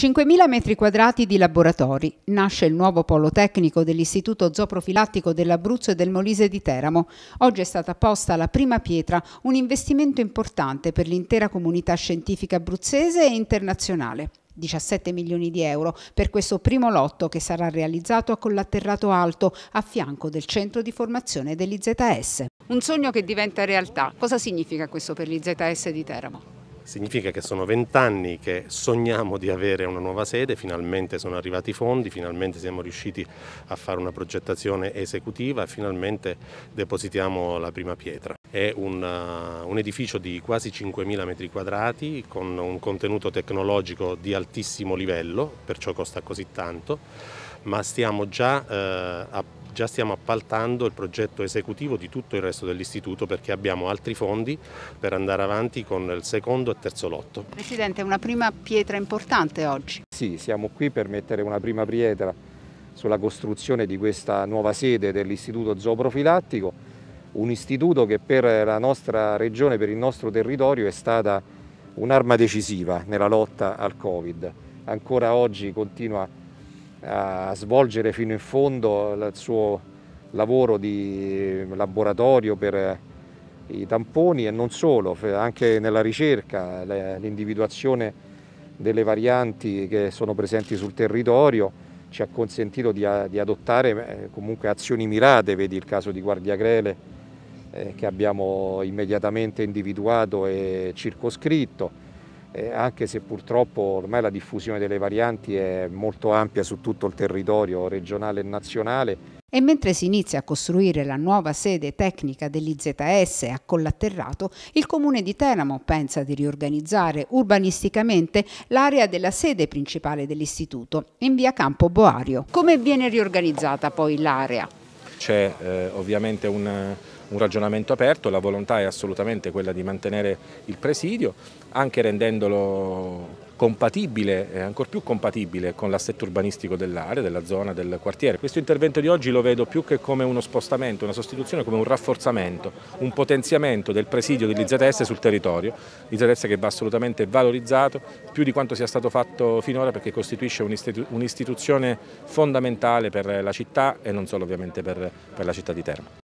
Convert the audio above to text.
5.000 metri quadrati di laboratori. Nasce il nuovo polo tecnico dell'Istituto Zooprofilattico dell'Abruzzo e del Molise di Teramo. Oggi è stata posta la prima pietra, un investimento importante per l'intera comunità scientifica abruzzese e internazionale. 17 milioni di euro per questo primo lotto che sarà realizzato a Collatterrato Alto a fianco del centro di formazione dell'IZS. Un sogno che diventa realtà. Cosa significa questo per l'IZS di Teramo? Significa che sono vent'anni che sogniamo di avere una nuova sede, finalmente sono arrivati i fondi, finalmente siamo riusciti a fare una progettazione esecutiva e finalmente depositiamo la prima pietra. È un, uh, un edificio di quasi 5.000 metri quadrati con un contenuto tecnologico di altissimo livello, perciò costa così tanto, ma stiamo già eh, uh, già stiamo appaltando il progetto esecutivo di tutto il resto dell'istituto perché abbiamo altri fondi per andare avanti con il secondo e terzo lotto. Presidente, una prima pietra importante oggi. Sì, siamo qui per mettere una prima pietra sulla costruzione di questa nuova sede dell'istituto zooprofilattico, un istituto che per la nostra regione, per il nostro territorio è stata un'arma decisiva nella lotta al Covid. Ancora oggi continua a a svolgere fino in fondo il suo lavoro di laboratorio per eh, i tamponi e non solo, anche nella ricerca, l'individuazione delle varianti che sono presenti sul territorio ci ha consentito di, adottare eh, comunque azioni mirate, vedi il caso di Guardia Grele eh, che abbiamo immediatamente individuato e circoscritto, eh, anche se purtroppo ormai la diffusione delle varianti è molto ampia su tutto il territorio regionale e nazionale. E mentre si inizia a costruire la nuova sede tecnica dell'IZS a Collatterrato, il comune di Teramo pensa di riorganizzare urbanisticamente l'area della sede principale dell'istituto in via Campo Boario. Come viene riorganizzata poi l'area? C'è eh, ovviamente un un ragionamento aperto, la volontà è assolutamente quella di mantenere il presidio, anche rendendolo compatibile, eh, ancor più compatibile con l'assetto urbanistico dell'area, della zona, del quartiere. Questo intervento di oggi lo vedo più che come uno spostamento, una sostituzione, come un rafforzamento, un potenziamento del presidio dell'IZS sul territorio, l'IZS che va assolutamente valorizzato più di quanto sia stato fatto finora perché costituisce un'istituzione fondamentale per la città e non solo ovviamente per la città di Terma.